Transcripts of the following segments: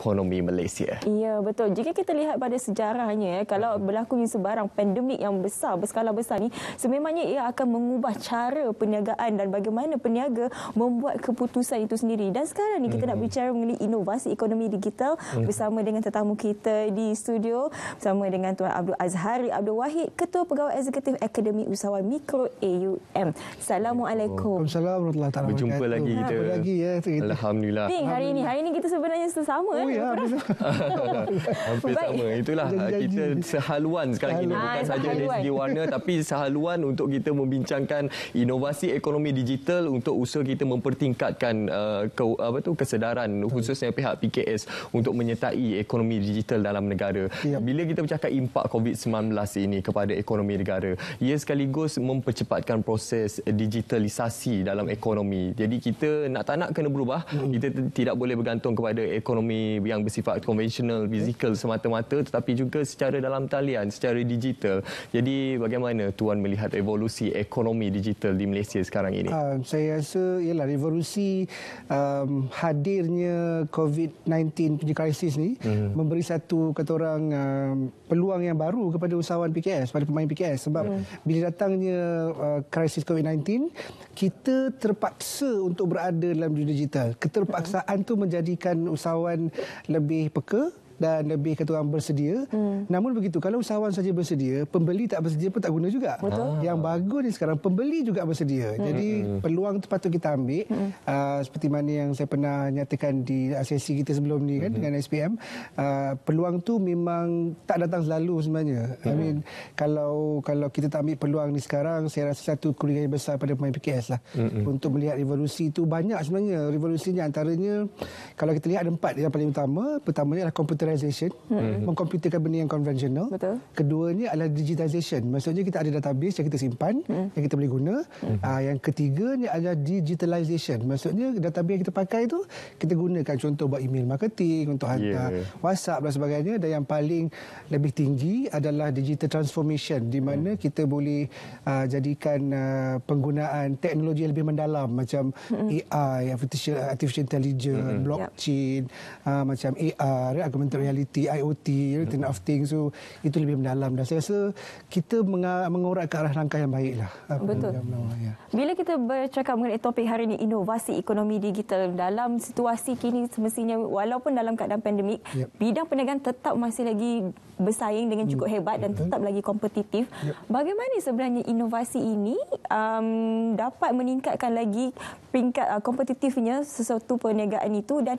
ekonomi Malaysia. Ya, betul. Jika kita lihat pada sejarahnya, eh, kalau hmm. berlaku sebarang pandemik yang besar, berskala besar ni, sememangnya ia akan mengubah cara perniagaan dan bagaimana peniaga membuat keputusan itu sendiri. Dan sekarang ni kita hmm. nak bicara mengenai inovasi ekonomi digital hmm. bersama dengan tetamu kita di studio bersama dengan Tuan Abdul Azhari Abdul Wahid, Ketua Pegawai Eksekutif Akademi Usahawan Mikro AUM. Assalamualaikum. Waalaikumsalam. Berjumpa lagi kita. lagi ya. Alhamdulillah. Ding, hari ini hari ini kita sebenarnya sesama. Oh, eh. Oh ya, hampir sama. Itulah janji kita sehaluan sekarang ini bukan saja dari segi warna tapi sehaluan untuk kita membincangkan inovasi ekonomi digital untuk usaha kita mempertingkatkan uh, ke, apa tu kesedaran khususnya pihak PKS untuk menyertai ekonomi digital dalam negara. Ya. Bila kita bercakap impak COVID-19 ini kepada ekonomi negara, ia sekaligus mempercepatkan proses digitalisasi dalam ekonomi. Jadi kita nak tak nak kena berubah. Hmm. Kita tidak boleh bergantung kepada ekonomi yang bersifat konvensional, fizikal semata-mata tetapi juga secara dalam talian, secara digital. Jadi bagaimana Tuan melihat evolusi ekonomi digital di Malaysia sekarang ini? Uh, saya rasa ialah revolusi um, hadirnya COVID-19 punya krisis ni hmm. memberi satu kata orang um, peluang yang baru kepada usahawan PKS, kepada pemain PKS sebab hmm. bila datangnya uh, krisis COVID-19 kita terpaksa untuk berada dalam dunia digital. Keterpaksaan hmm. tu menjadikan usahawan lebih peka dan lebih kata orang bersedia. Hmm. Namun begitu, kalau usahawan saja bersedia, pembeli tak bersedia pun tak guna juga. Betul. Ah. Yang bagus ni sekarang, pembeli juga bersedia. Hmm. Jadi hmm. hmm. peluang itu patut kita ambil. Hmm. Uh, seperti mana yang saya pernah nyatakan di sesi kita sebelum ni kan hmm. dengan SPM. Uh, ah, peluang tu memang tak datang selalu sebenarnya. Hmm. I mean, kalau kalau kita tak ambil peluang ni sekarang, saya rasa satu kuliah yang besar pada pemain PKS lah. Hmm, hmm. Untuk melihat revolusi itu banyak sebenarnya. Revolusinya antaranya, kalau kita lihat ada empat yang paling utama. Pertamanya adalah komputer digitalization, hmm. mengkomputerkan benda yang konvensional. Keduanya adalah digitalization. Maksudnya kita ada database yang kita simpan, hmm. yang kita boleh guna. Hmm. Uh, yang ketiganya adalah digitalization. Maksudnya database yang kita pakai itu, kita gunakan contoh buat email marketing, untuk hantar yeah. WhatsApp dan sebagainya. Dan yang paling lebih tinggi adalah digital transformation. Di mana hmm. kita boleh uh, jadikan uh, penggunaan teknologi yang lebih mendalam. Macam hmm. AI, artificial, artificial intelligence, hmm. blockchain, yep. uh, macam AI, augmented reality IoT internet of things so itu lebih mendalam dan saya rasa kita mengorak ke arah langkah yang baiklah betul ya. bila kita bercakap mengenai topik hari ini inovasi ekonomi digital dalam situasi kini semestinya walaupun dalam keadaan pandemik yep. bidang perniagaan tetap masih lagi bersaing dengan cukup hmm. hebat dan tetap lagi kompetitif yep. bagaimana sebenarnya inovasi ini um, dapat meningkatkan lagi peringkat uh, kompetitifnya sesuatu perniagaan itu dan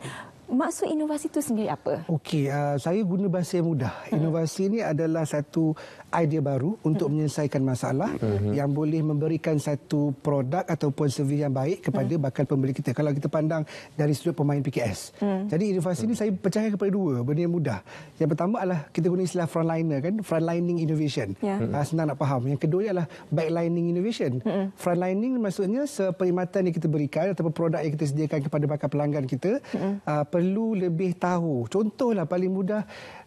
maksud inovasi itu sendiri apa? Okey, uh, saya guna bahasa yang mudah. Hmm. Inovasi ini adalah satu idea baru untuk hmm. menyelesaikan masalah hmm. yang boleh memberikan satu produk ataupun servis yang baik kepada bakal pembeli kita. Kalau kita pandang dari sudut pemain PKS. Jadi inovasi ini saya percaya kepada dua benda yang mudah. Yang pertama adalah kita guna istilah frontliner kan, frontlining innovation. Yeah. Ya. Uh, senang nak faham. Yang kedua adalah backlining innovation. Frontlining maksudnya seperkhidmatan yang kita berikan ataupun produk yang kita sediakan kepada bakal pelanggan kita, uh, perlu lebih tahu. Contohlah paling mudah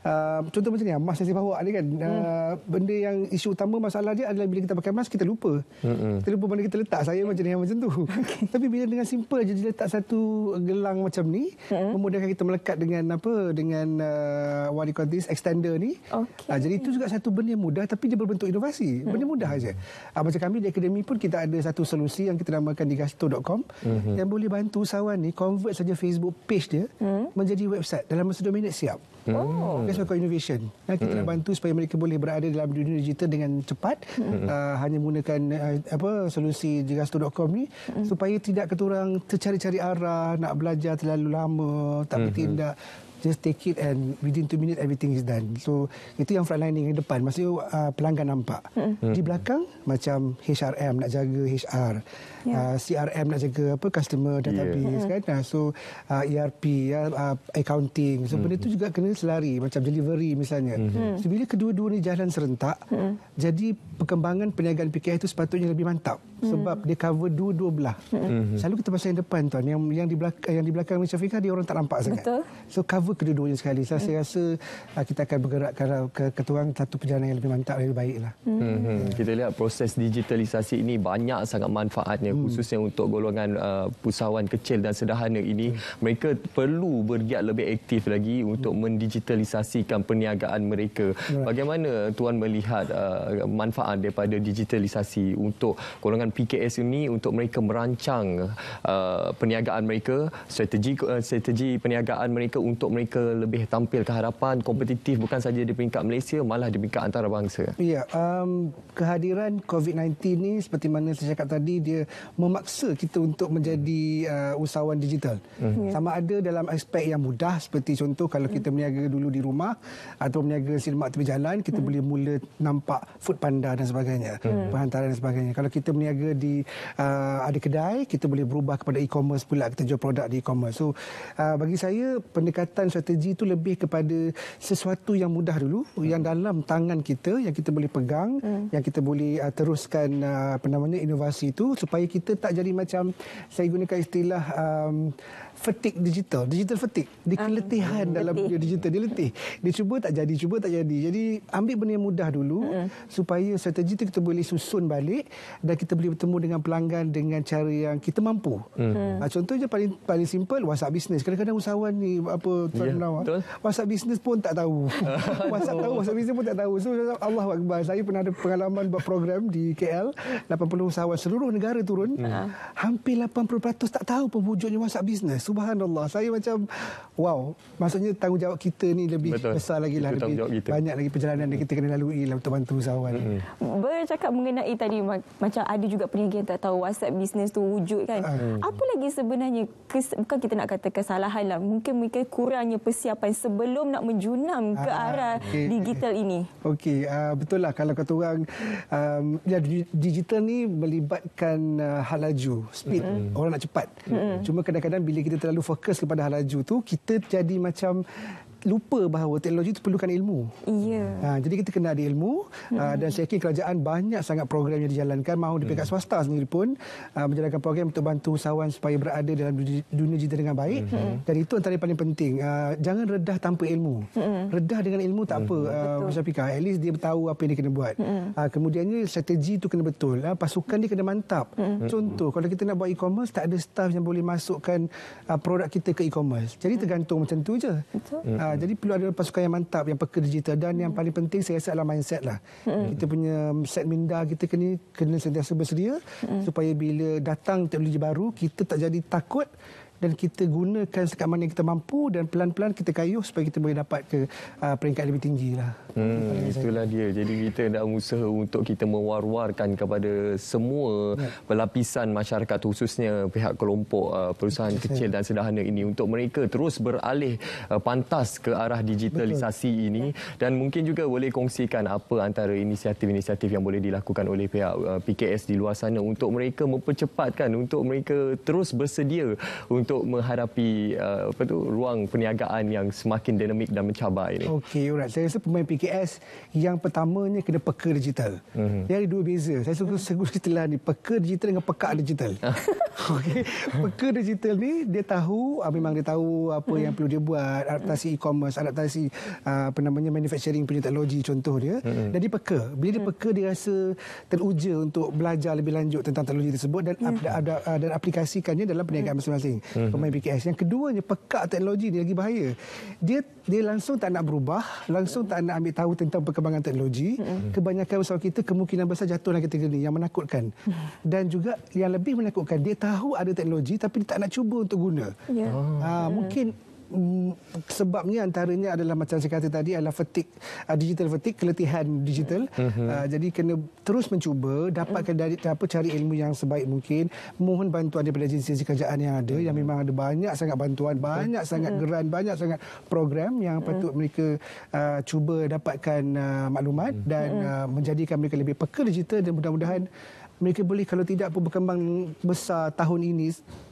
Uh, contoh macam ni mask yang saya bawa ni kan hmm. uh, hmm. benda yang isu utama masalah dia adalah bila kita pakai mask kita lupa hmm. kita lupa mana kita letak saya hmm. macam ni yang macam tu okay. tapi bila dengan simple je dia letak satu gelang macam ni hmm. memudahkan kita melekat dengan apa dengan uh, what you call this extender ni okay. uh, ah, jadi itu juga satu benda mudah tapi dia berbentuk inovasi hmm. benda mudah aja. Uh, macam kami di akademi pun kita ada satu solusi yang kita namakan digasto.com hmm. yang boleh bantu usahawan ni convert saja Facebook page dia hmm. Hmm? menjadi website dalam masa 2 minit siap. Hmm. Oh. Okay, so innovation. Dan kita nak hmm. bantu supaya mereka boleh berada dalam dunia digital dengan cepat uh, hanya menggunakan uh, apa solusi jigastu.com ni supaya tidak keturang tercari-cari arah, nak belajar terlalu lama, tak bertindak just take it and within two minutes everything is done. So itu yang front line yang depan. Maksudnya uh, pelanggan nampak. Hmm. Di hmm. belakang macam HRM nak jaga HR, yeah. uh, CRM nak jaga apa customer ya. database yeah. Hmm. kan. Uh, so uh, ERP, ya, uh, accounting. So benda itu hmm. juga kena selari macam delivery misalnya. Hmm. So bila kedua-dua ni jalan serentak, hmm. jadi perkembangan perniagaan PKI itu sepatutnya lebih mantap sebab hmm. dia cover dua-dua belah. hmm Selalu kita pasang yang depan tuan yang yang di belakang yang di belakang Miss Afika dia orang tak nampak sangat. Betul. So cover kedua-duanya sekali. So, hmm Saya rasa ah, kita akan bergerak ah, ke ke, ke satu perjalanan yang lebih mantap lebih baiklah. Mm-hmm. Yeah. Hmm. Kita lihat proses digitalisasi ini banyak sangat manfaatnya mm. khususnya untuk golongan uh, ah, pusawan kecil dan sederhana ini mm. mereka perlu bergiat lebih aktif lagi untuk mm. mendigitalisasikan perniagaan mereka. Right. Bagaimana tuan melihat uh, manfaat daripada digitalisasi untuk golongan PKS ini untuk mereka merancang uh, perniagaan mereka, strategi uh, strategi perniagaan mereka untuk mereka lebih tampil ke hadapan kompetitif bukan saja di peringkat Malaysia malah di peringkat antarabangsa. Ya, um, kehadiran COVID-19 ini seperti mana saya cakap tadi dia memaksa kita untuk menjadi uh, usahawan digital. Mm-hmm. Sama ada dalam aspek yang mudah seperti contoh kalau kita hmm. meniaga dulu di rumah atau meniaga silmak tepi jalan kita mm-hmm. boleh mula nampak food panda dan sebagainya, mm-hmm. penghantaran dan sebagainya. Kalau kita meniaga berniaga di uh, ada kedai kita boleh berubah kepada e-commerce pula kita jual produk di e-commerce so uh, bagi saya pendekatan strategi itu lebih kepada sesuatu yang mudah dulu hmm. yang dalam tangan kita yang kita boleh pegang hmm. yang kita boleh uh, teruskan uh, apa namanya inovasi itu supaya kita tak jadi macam saya gunakan istilah um, fatigue digital. Digital fatigue. Dia ah, keletihan um, dalam letih. digital. Dia letih. Dia cuba tak jadi, cuba tak jadi. Jadi ambil benda yang mudah dulu mm. supaya strategi itu kita boleh susun balik dan kita boleh bertemu dengan pelanggan dengan cara yang kita mampu. Mm. Nah, ah, contohnya paling paling simple WhatsApp business. Kadang-kadang usahawan ni apa tuan yeah. menawar. WhatsApp business pun tak tahu. WhatsApp tahu, WhatsApp business pun tak tahu. So Allah Akbar. Saya pernah ada pengalaman buat program di KL. 80 usahawan seluruh negara turun. Mm. Hampir 80% tak tahu pun wujudnya WhatsApp business. Subhanallah. Saya macam wow. Maksudnya tanggungjawab kita ni lebih Betul. besar lagi lah. Lebih banyak lagi perjalanan yang kita kena lalui lah untuk bantu usahawan. hmm Bercakap mengenai tadi macam ada juga peniaga yang tak tahu WhatsApp bisnes tu wujud kan. Ah. Mm. Apa lagi sebenarnya kes, bukan kita nak kata kesalahan lah. Mungkin mereka kurangnya persiapan sebelum nak menjunam ke ah, arah okay. digital ini. Okey. Uh, betul lah kalau kata orang um, ya, digital ni melibatkan uh, ah, halaju, speed. hmm Orang nak cepat. hmm Cuma kadang-kadang bila kita kita terlalu fokus kepada halaju tu kita jadi macam lupa bahawa teknologi itu perlukan ilmu. Ya. Ha, jadi kita kena ada ilmu hmm. uh, dan saya yakin kerajaan banyak sangat program yang dijalankan mahu di pihak mm. swasta sendiri pun uh, menjalankan program untuk bantu usahawan supaya berada dalam dunia digital dengan baik hmm. dan itu antara yang paling penting. Uh, jangan redah tanpa ilmu. Hmm. Redah dengan ilmu tak hmm. apa. Mm-hmm. Uh, Pika, at least dia tahu apa yang dia kena buat. Hmm. Uh, kemudiannya strategi itu kena betul. Uh, pasukan dia kena mantap. Hmm. Contoh, kalau kita nak buat e-commerce tak ada staff yang boleh masukkan uh, produk kita ke e-commerce. Jadi tergantung hmm. macam tu je. Betul. Uh, Hmm. jadi perlu ada pasukan yang mantap yang pekerja digital dan hmm. yang paling penting saya rasa adalah mindset lah. Hmm. Kita punya set minda kita kena kena sentiasa bersedia hmm. supaya bila datang teknologi baru kita tak jadi takut dan kita gunakan sekat mana kita mampu dan pelan-pelan kita kayuh supaya kita boleh dapat ke uh, peringkat lebih tinggi lah. Hmm, itulah dia. Jadi kita nak usaha untuk kita mewar-warkan kepada semua pelapisan ya. masyarakat khususnya pihak kelompok uh, perusahaan kecil dan sederhana ini untuk mereka terus beralih uh, pantas ke arah digitalisasi Betul. ini ya. dan mungkin juga boleh kongsikan apa antara inisiatif-inisiatif yang boleh dilakukan oleh pihak uh, PKS di luar sana untuk mereka mempercepatkan untuk mereka terus bersedia untuk untuk menghadapi uh, apa tu ruang perniagaan yang semakin dinamik dan mencabar ini. Okey, orang Saya rasa pemain PKS yang pertamanya kena peka digital. Mm-hmm. Yang dua beza. Saya suka segus cerita lah ni, peka digital dengan pekak digital. Okey. Peka digital ni dia tahu uh, memang dia tahu apa yang perlu dia buat, adaptasi e-commerce, adaptasi uh, apa namanya manufacturing punya teknologi contoh dia. Mm-hmm. Jadi peka. Bila dia mhm. peka dia rasa teruja untuk belajar lebih lanjut tentang teknologi tersebut dan mm ada, ada, dan aplikasikannya dalam perniagaan ya. masing-masing. mm Mhm. pemain BKS. Yang keduanya pekat teknologi ni lagi bahaya. Dia dia langsung tak nak berubah, langsung tak nak ambil tahu tentang perkembangan teknologi. Mhm. Kebanyakan besar kita kemungkinan besar jatuh dalam kategori ini yang menakutkan. Mhm. Dan juga yang lebih menakutkan, dia tahu ada teknologi tapi dia tak nak cuba untuk guna. Yeah. Ya. Ha, ya. mungkin Mm, sebabnya antaranya adalah macam saya kata tadi adalah fatik uh, digital fatik keletihan digital mm-hmm. uh, jadi kena terus mencuba dapatkan dari apa cari ilmu yang sebaik mungkin mohon bantuan daripada agensi kerajaan yang ada mm-hmm. yang memang ada banyak sangat bantuan banyak sangat mm-hmm. geran banyak sangat program yang patut mm-hmm. mereka uh, cuba dapatkan uh, maklumat mm-hmm. dan uh, menjadikan mereka lebih peka digital dan mudah-mudahan mereka boleh kalau tidak pun berkembang besar tahun ini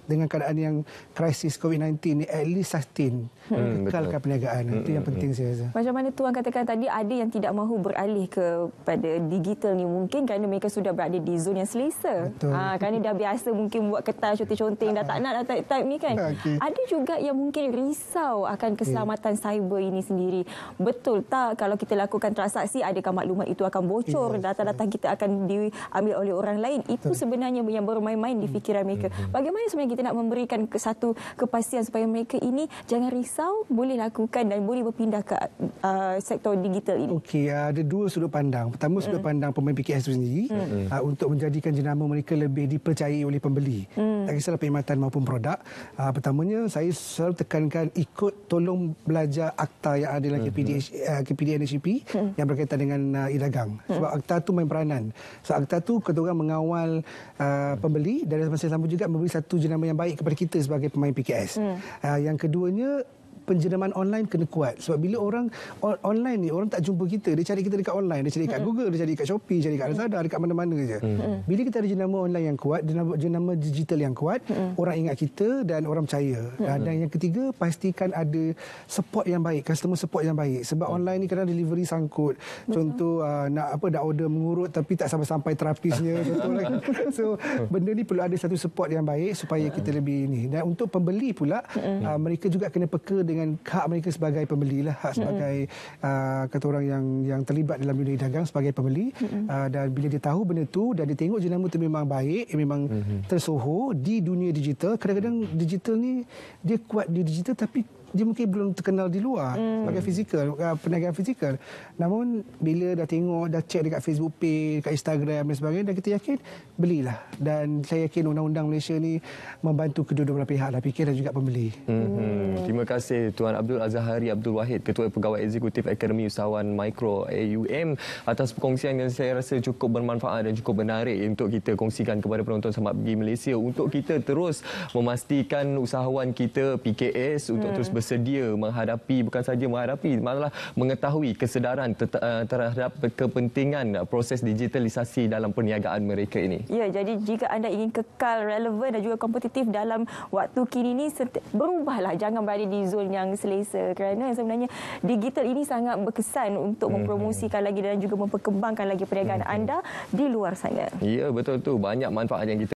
dengan keadaan yang krisis COVID-19 ni at least sustain hmm, kekalkan betul. perniagaan. Itu yang hmm, hmm, hmm. penting hmm. saya rasa. Macam mana Tuan katakan tadi, ada yang tidak mahu beralih kepada digital ni mungkin kerana mereka sudah berada di zon yang selesa. Betul. Ha, kerana dah biasa mungkin buat kertas, conteng-conteng, dah tak nak dah type, type ni kan. Okay. Ada juga yang mungkin risau akan keselamatan okay. cyber ini sendiri. Betul tak kalau kita lakukan transaksi, adakah maklumat itu akan bocor, data-data kita akan diambil oleh orang lain. Itu betul. sebenarnya yang bermain-main di fikiran mereka. Bagaimana sebenarnya kita nak memberikan satu kepastian supaya mereka ini jangan risau, boleh lakukan dan boleh berpindah ke uh, sektor digital ini? Okey, uh, ada dua sudut pandang. Pertama, sudut mm. pandang pemain PKS sendiri mm. uh, untuk menjadikan jenama mereka lebih dipercayai oleh pembeli. Mm. Tak kisahlah perkhidmatan maupun produk. Uh, pertamanya, saya selalu tekankan ikut tolong belajar akta yang ada dalam mm. KPD, uh, KPD NHCP mm. yang berkaitan dengan uh, e-dagang. Hmm. Sebab mm. akta itu main peranan. So, akta itu ketua orang mengawal uh, pembeli dan masa yang sama juga memberi satu jenama yang baik kepada kita sebagai pemain PKS. Hmm. Uh, yang keduanya penjenamaan online kena kuat sebab bila orang on- online ni orang tak jumpa kita dia cari kita dekat online dia cari dekat hmm. Google dia cari dekat Shopee dia cari dekat Lazada dekat mana-mana je hmm. hmm. bila kita ada jenama online yang kuat jenama, jenama digital yang kuat hmm. orang ingat kita dan orang percaya hmm. dan yang ketiga pastikan ada support yang baik customer support yang baik sebab hmm. online ni kadang delivery sangkut contoh hmm. uh, nak apa dah order mengurut tapi tak sampai-sampai terapisnya contoh so hmm. benda ni perlu ada satu support yang baik supaya hmm. kita lebih ini. dan untuk pembeli pula hmm. uh, mereka juga kena peka dengan hak mereka sebagai pembeli lah hak sebagai mm-hmm. uh, kata orang yang yang terlibat dalam dunia dagang sebagai pembeli mm-hmm. uh, dan bila dia tahu benda tu dan dia tengok jenama tu memang baik eh, memang mm-hmm. tersohor di dunia digital kadang-kadang digital ni dia kuat di digital tapi dia mungkin belum terkenal di luar hmm. sebagai fizikal uh, perniagaan fizikal namun bila dah tengok dah cek dekat Facebook page dekat Instagram dan sebagainya dan kita yakin belilah dan saya yakin undang-undang Malaysia ni membantu kedua-dua belah pihak lah fikir dan juga pembeli hmm. Hmm. terima kasih Tuan Abdul Azhari Abdul Wahid Ketua Pegawai Eksekutif Akademi Usahawan Mikro AUM atas perkongsian yang saya rasa cukup bermanfaat dan cukup menarik untuk kita kongsikan kepada penonton sama pergi Malaysia untuk kita terus memastikan usahawan kita PKS untuk hmm. terus bersedia menghadapi bukan saja menghadapi malah mengetahui kesedaran eh, terhadap kepentingan proses digitalisasi dalam perniagaan mereka ini. Ya, jadi jika anda ingin kekal relevan dan juga kompetitif dalam waktu kini ini berubahlah jangan berada di zon yang selesa kerana sebenarnya digital ini sangat berkesan untuk mhm. mempromosikan hmm. lagi dan juga memperkembangkan lagi perniagaan hmm. anda di luar sana. Ya, betul tu. Banyak manfaat yang kita